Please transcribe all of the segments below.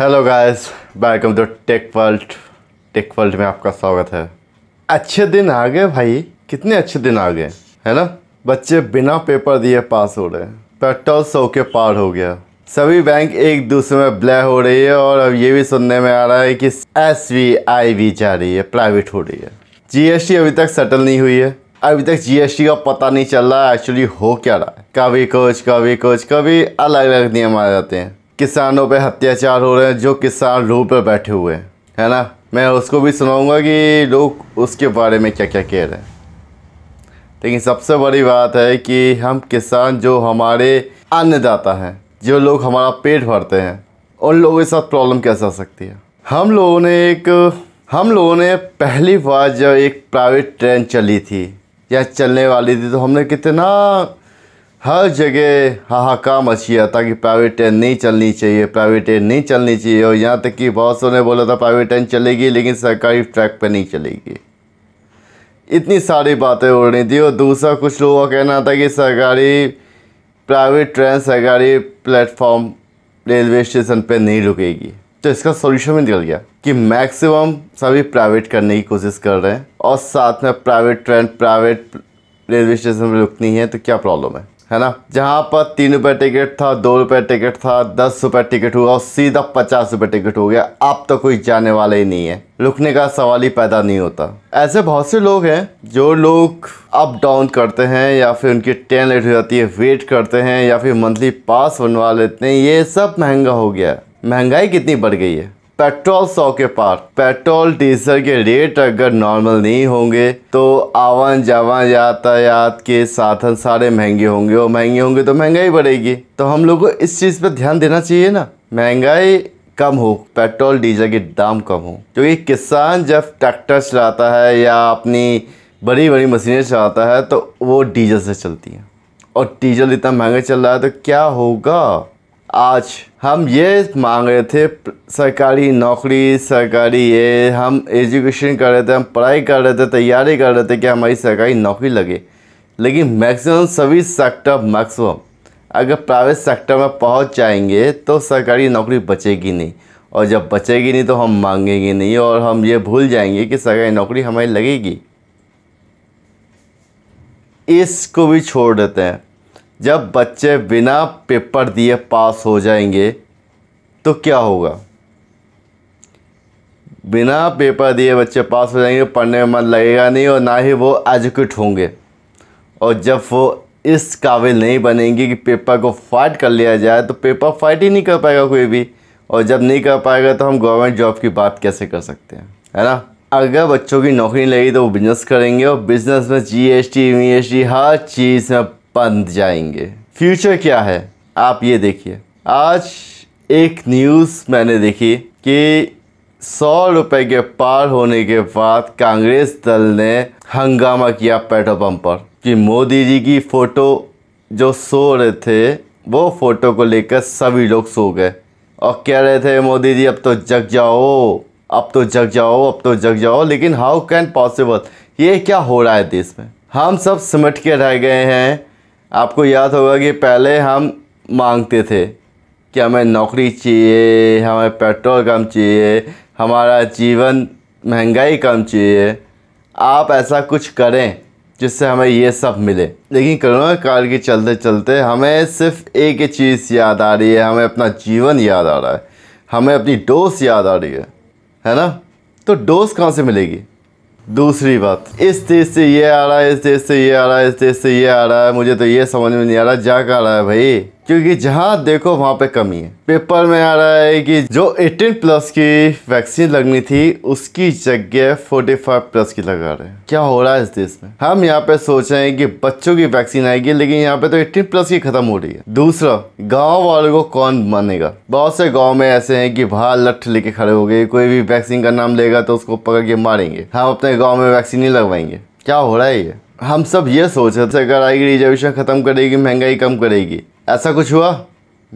hello guys welcome to tech world tech world में आपका स्वागत है अच्छे दिन आ गए भाई कितने अच्छे दिन आ गए है ना बच्चे बिना पेपर दिए पास हो रहे हैं पेट्रोल सौ के पार हो गया सभी बैंक एक दूसरे में ब्लह हो रही है और अब ये भी सुनने में आ रहा है कि एस वी आई भी जा रही है प्राइवेट हो रही है जी अभी तक सेटल नहीं हुई है अभी तक जी का पता नहीं चल रहा है एक्चुअली हो क्या रहा है कभी कुछ कभी कुछ कभी अलग अलग नियम आ जाते हैं किसानों पे अत्याचार हो रहे हैं जो किसान रोड पर बैठे हुए हैं है ना मैं उसको भी सुनाऊंगा कि लोग उसके बारे में क्या क्या कह रहे हैं लेकिन सबसे बड़ी बात है कि हम किसान जो हमारे अन्नदाता हैं जो लोग हमारा पेट भरते हैं उन लोगों के साथ प्रॉब्लम कैसे आ सकती है हम लोगों ने एक हम लोगों ने पहली बार जब एक प्राइवेट ट्रेन चली थी या चलने वाली थी तो हमने कितना हर जगह हाहाकार मची जाता कि प्राइवेट ट्रेन नहीं चलनी चाहिए प्राइवेट ट्रेन नहीं चलनी चाहिए और यहाँ तक कि बहुत सौ ने बोला था प्राइवेट ट्रेन चलेगी लेकिन सरकारी ट्रैक पर नहीं चलेगी इतनी सारी बातें हो रही थी और दूसरा कुछ लोगों का कहना था कि सरकारी प्राइवेट ट्रेन सरकारी प्लेटफॉर्म रेलवे स्टेशन पर नहीं रुकेगी तो इसका सोल्यूशन भी निकल गया कि मैक्सिमम सभी प्राइवेट करने की कोशिश कर रहे हैं और साथ में private train private railway station पर रुकनी है तो क्या प्रॉब्लम है है ना जहाँ पर तीन रुपये टिकट था दो रुपये टिकट था दस रुपये टिकट हुआ और सीधा पचास रुपये टिकट हो गया अब तो कोई जाने वाला ही नहीं है रुकने का सवाल ही पैदा नहीं होता ऐसे बहुत से लोग हैं जो लोग अप डाउन करते हैं या फिर उनकी ट्रेन लेट हो जाती है वेट करते हैं या फिर मंथली पास बनवा लेते हैं ये सब महंगा हो गया है महंगाई कितनी बढ़ गई है पेट्रोल सौ के पार पेट्रोल डीजल के रेट अगर नॉर्मल नहीं होंगे तो आवन जावन यातायात के साधन सारे महंगे होंगे और महंगे होंगे तो महंगाई बढ़ेगी तो हम लोग को इस चीज़ पर ध्यान देना चाहिए ना महंगाई कम हो पेट्रोल डीजल के दाम कम हो क्योंकि किसान जब ट्रैक्टर चलाता है या अपनी बड़ी बड़ी मशीनें चलाता है तो वो डीजल से चलती हैं और डीजल इतना महंगा चल रहा है तो क्या होगा आज हम ये मांग रहे थे सरकारी नौकरी सरकारी ये हम एजुकेशन कर रहे थे हम पढ़ाई कर रहे थे तैयारी कर रहे थे कि हमारी सरकारी नौकरी लगे लेकिन मैक्सिमम सभी सेक्टर मैक्सिमम अगर प्राइवेट सेक्टर में पहुंच जाएंगे तो सरकारी नौकरी बचेगी नहीं और जब बचेगी नहीं तो हम मांगेंगे नहीं और हम ये भूल जाएंगे कि सरकारी नौकरी हमारी लगेगी इसको भी छोड़ देते हैं जब बच्चे बिना पेपर दिए पास हो जाएंगे तो क्या होगा बिना पेपर दिए बच्चे पास हो जाएंगे पढ़ने में मन लगेगा नहीं और ना ही वो एजुकेट होंगे और जब वो इस काबिल नहीं बनेंगे कि पेपर को फाइट कर लिया जाए तो पेपर फाइट ही नहीं कर पाएगा कोई भी और जब नहीं कर पाएगा तो हम गवर्नमेंट जॉब की बात कैसे कर सकते हैं है ना अगर बच्चों की नौकरी लगी तो वो बिज़नेस करेंगे और बिज़नेस में G S T S T हर चीज़ में बंद जाएंगे फ्यूचर क्या है आप ये देखिए आज एक न्यूज़ मैंने देखी कि सौ रुपए के पार होने के बाद कांग्रेस दल ने हंगामा किया पेट्रोल पंप पर कि मोदी जी की फ़ोटो जो सो रहे थे वो फ़ोटो को लेकर सभी लोग सो गए और कह रहे थे मोदी जी अब तो जग जाओ अब तो जग जाओ अब तो जग जाओ लेकिन हाउ कैन पॉसिबल ये क्या हो रहा है देश में हम सब सिमट के रह गए हैं आपको याद होगा कि पहले हम मांगते थे कि हमें नौकरी चाहिए हमें पेट्रोल कम चाहिए हमारा जीवन महंगाई कम चाहिए आप ऐसा कुछ करें जिससे हमें ये सब मिले लेकिन कोरोना काल के चलते चलते हमें सिर्फ एक ही चीज़ याद आ रही है हमें अपना जीवन याद आ रहा है हमें अपनी डोज याद आ रही है है ना तो डोज कहाँ से मिलेगी दूसरी बात इस देश से ये आ रहा है इस देश से ये आ रहा है इस देश से ये आ रहा है मुझे तो ये समझ में नहीं आ रहा जा कर रहा है भाई क्योंकि जहाँ देखो वहाँ पे कमी है पेपर में आ रहा है कि जो 18 प्लस की वैक्सीन लगनी थी उसकी जगह 45 प्लस की लगा रहे हैं क्या हो रहा है इस देश में हम यहाँ पे सोच रहे हैं कि बच्चों की वैक्सीन आएगी लेकिन यहाँ पे तो 18 प्लस की खत्म हो रही है दूसरा गाँव वालों को कौन मानेगा बहुत से गाँव में ऐसे है की बाहर लठ लेके खड़े हो गए कोई भी वैक्सीन का नाम लेगा तो उसको पकड़ के मारेंगे हम अपने गाँव में वैक्सीन नहीं लगवाएंगे क्या हो रहा है ये हम सब ये सोच रहे थे अगर आएगी रिजर्वेशन खत्म करेगी महंगाई कम करेगी ऐसा कुछ हुआ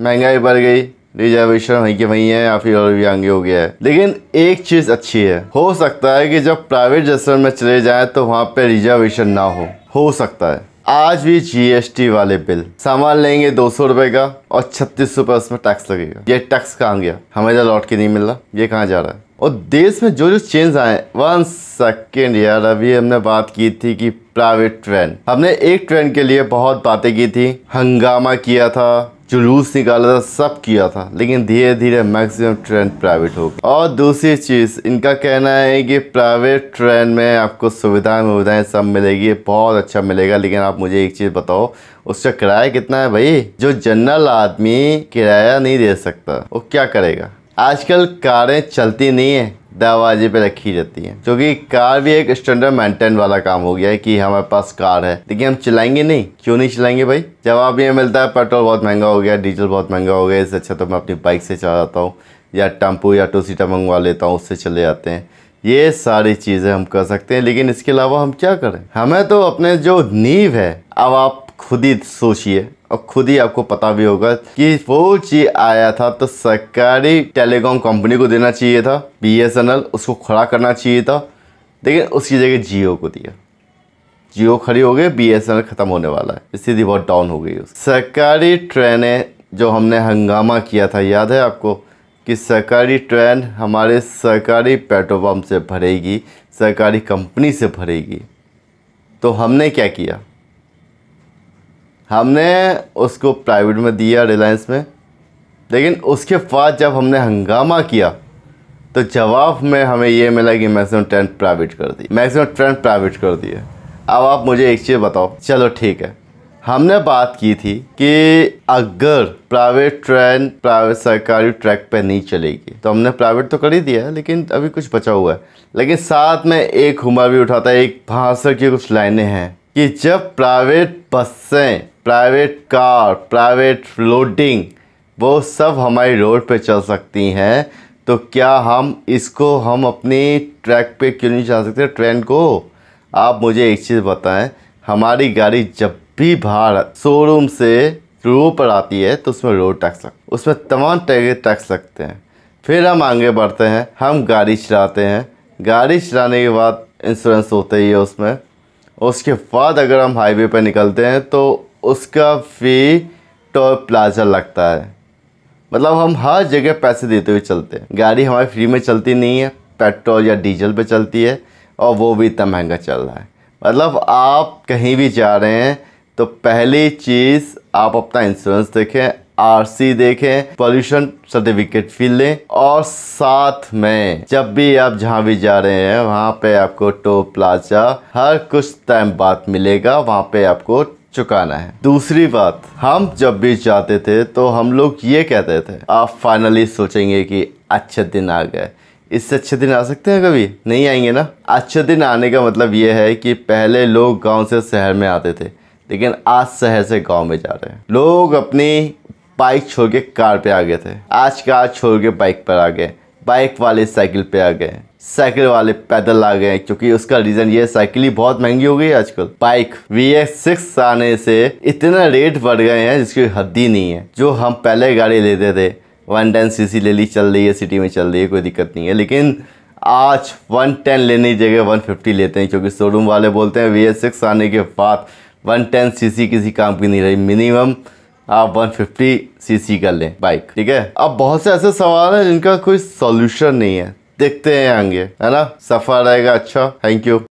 महंगाई बढ़ गई रिजर्वेशन वहीं के वहीं है या फिर और भी आगे हो गया है लेकिन एक चीज़ अच्छी है हो सकता है कि जब प्राइवेट रेस्टोरेंट में चले जाएँ तो वहाँ पे रिजर्वेशन ना हो हो सकता है आज भी जीएसटी वाले बिल सामान लेंगे दो सौ रुपए का और छत्तीस रुपए उसमें टैक्स लगेगा ये टैक्स कहाँ गया हमें लौट तो के नहीं मिल रहा ये कहाँ जा रहा है और देश में जो जो चेंज आए वन सेकेंड यार अभी हमने बात की थी कि प्राइवेट ट्रेन हमने एक ट्रेन के लिए बहुत बातें की थी हंगामा किया था जुलूस निकाला था सब किया था लेकिन धीरे धीरे मैक्सिमम ट्रेन प्राइवेट हो गई और दूसरी चीज़ इनका कहना है कि प्राइवेट ट्रेन में आपको सुविधाएं सुविधाएं सब मिलेगी बहुत अच्छा मिलेगा लेकिन आप मुझे एक चीज़ बताओ उसका किराया कितना है भाई जो जनरल आदमी किराया नहीं दे सकता वो क्या करेगा आजकल कारें चलती नहीं हैं दरवाजे पे रखी जाती हैं क्योंकि कार भी एक स्टैंडर्ड मेंटेन वाला काम हो गया है कि हमारे पास कार है लेकिन हम चलाएंगे नहीं क्यों नहीं चलाएंगे भाई जवाब ये मिलता है पेट्रोल बहुत महंगा हो गया डीजल बहुत महंगा हो गया इससे अच्छा तो मैं अपनी बाइक से चला जाता हूँ या टेम्पू या टू सीटर मंगवा लेता हूँ उससे चले जाते हैं ये सारी चीज़ें हम कर सकते हैं लेकिन इसके अलावा हम क्या करें हमें तो अपने जो नींव है अब आप खुद ही सोचिए और खुद ही आपको पता भी होगा कि वो चीज़ आया था तो सरकारी टेलीकॉम कंपनी को देना चाहिए था बी उसको खड़ा करना चाहिए था लेकिन उसकी जगह जियो को दिया जियो खड़ी हो गई बी ख़त्म होने वाला है स्थिति बहुत डाउन हो गई सरकारी ट्रेनें जो हमने हंगामा किया था याद है आपको कि सरकारी ट्रेन हमारे सरकारी पेट्रोल पम्प से भरेगी सरकारी कंपनी से भरेगी तो हमने क्या किया हमने उसको प्राइवेट में दिया रिलायंस में लेकिन उसके बाद जब हमने हंगामा किया तो जवाब में हमें यह मिला कि मैक्सिमम ट्रेंड प्राइवेट कर दी मैक्सिमम ट्रेंड प्राइवेट कर दिए अब आप मुझे एक चीज़ बताओ चलो ठीक है हमने बात की थी कि अगर प्राइवेट ट्रेन प्राइवेट सरकारी ट्रैक पे नहीं चलेगी तो हमने प्राइवेट तो कर ही दिया है लेकिन अभी कुछ बचा हुआ है लेकिन साथ में एक हुमा भी उठाता है एक भाषा की कुछ लाइनें हैं कि जब प्राइवेट बसें प्राइवेट कार प्राइवेट लोडिंग वो सब हमारी रोड पे चल सकती हैं तो क्या हम इसको हम अपने ट्रैक पे क्यों नहीं चला सकते ट्रेन को आप मुझे एक चीज़ बताएं हमारी गाड़ी जब भी बाहर शोरूम से रो पर आती है तो उसमें रोड टैक्स लग उसमें तमाम टैक्स लगते हैं फिर हम आगे बढ़ते हैं हम गाड़ी चलाते हैं गाड़ी चलाने के बाद इंश्योरेंस होता ही है उसमें उसके बाद अगर हम हाईवे पर निकलते हैं तो उसका फ़ी टोल प्लाजा लगता है मतलब हम हर जगह पैसे देते हुए चलते हैं गाड़ी हमारी फ्री में चलती नहीं है पेट्रोल या डीजल पे चलती है और वो भी इतना महंगा चल रहा है मतलब आप कहीं भी जा रहे हैं तो पहली चीज़ आप अपना इंश्योरेंस देखें आरसी देखें पॉल्यूशन सर्टिफिकेट फिल लें और साथ में जब भी आप जहाँ भी जा रहे हैं वहाँ पे आपको टो प्लाजा हर कुछ टाइम बाद मिलेगा वहाँ पे आपको चुकाना है दूसरी बात हम जब भी जाते थे तो हम लोग ये कहते थे आप फाइनली सोचेंगे कि अच्छे दिन आ गए इससे अच्छे दिन आ सकते हैं कभी नहीं आएंगे ना अच्छे दिन आने का मतलब ये है कि पहले लोग गांव से शहर में आते थे लेकिन आज शहर से गांव में जा रहे हैं लोग अपनी बाइक छोड़ के कार पे आ गए थे आज कार छोड़ के बाइक पर आ गए बाइक वाले साइकिल पे आ गए साइकिल वाले पैदल आ गए क्योंकि उसका रीजन ये साइकिल ही बहुत महंगी हो गई है आजकल बाइक वी एस सिक्स आने से इतना रेट बढ़ गए हैं जिसकी हद्दी नहीं है जो हम पहले गाड़ी लेते थे वन टेन सी ले ली चल रही है सिटी में चल रही है कोई दिक्कत नहीं है लेकिन आज वन टेन लेने की जगह वन फिफ्टी लेते हैं क्योंकि शोरूम वाले बोलते हैं वी एस सिक्स आने के बाद वन टेन सी किसी काम की नहीं रही मिनिमम आप 150 सीसी कर लें बाइक ठीक है अब बहुत से ऐसे सवाल हैं जिनका कोई सॉल्यूशन नहीं है देखते हैं आगे है ना सफर रहेगा अच्छा थैंक यू